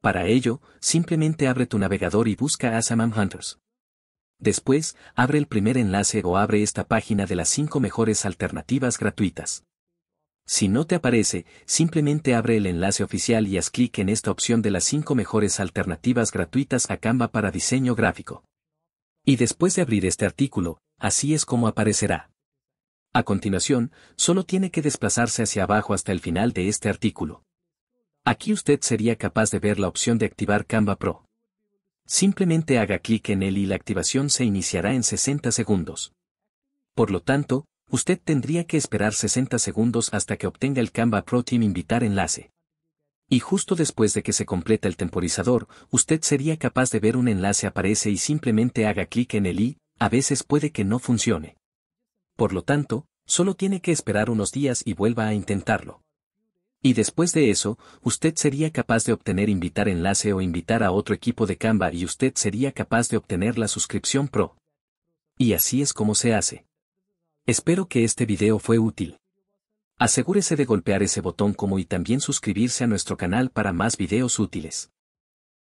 Para ello, simplemente abre tu navegador y busca Asamam Hunters. Después, abre el primer enlace o abre esta página de las 5 mejores alternativas gratuitas. Si no te aparece, simplemente abre el enlace oficial y haz clic en esta opción de las 5 mejores alternativas gratuitas a Canva para diseño gráfico. Y después de abrir este artículo, así es como aparecerá. A continuación, solo tiene que desplazarse hacia abajo hasta el final de este artículo. Aquí usted sería capaz de ver la opción de activar Canva Pro. Simplemente haga clic en él y la activación se iniciará en 60 segundos. Por lo tanto, usted tendría que esperar 60 segundos hasta que obtenga el Canva Pro Team Invitar enlace. Y justo después de que se completa el temporizador, usted sería capaz de ver un enlace aparece y simplemente haga clic en él y, a veces puede que no funcione. Por lo tanto, solo tiene que esperar unos días y vuelva a intentarlo. Y después de eso, usted sería capaz de obtener invitar enlace o invitar a otro equipo de Canva y usted sería capaz de obtener la suscripción Pro. Y así es como se hace. Espero que este video fue útil. Asegúrese de golpear ese botón como y también suscribirse a nuestro canal para más videos útiles.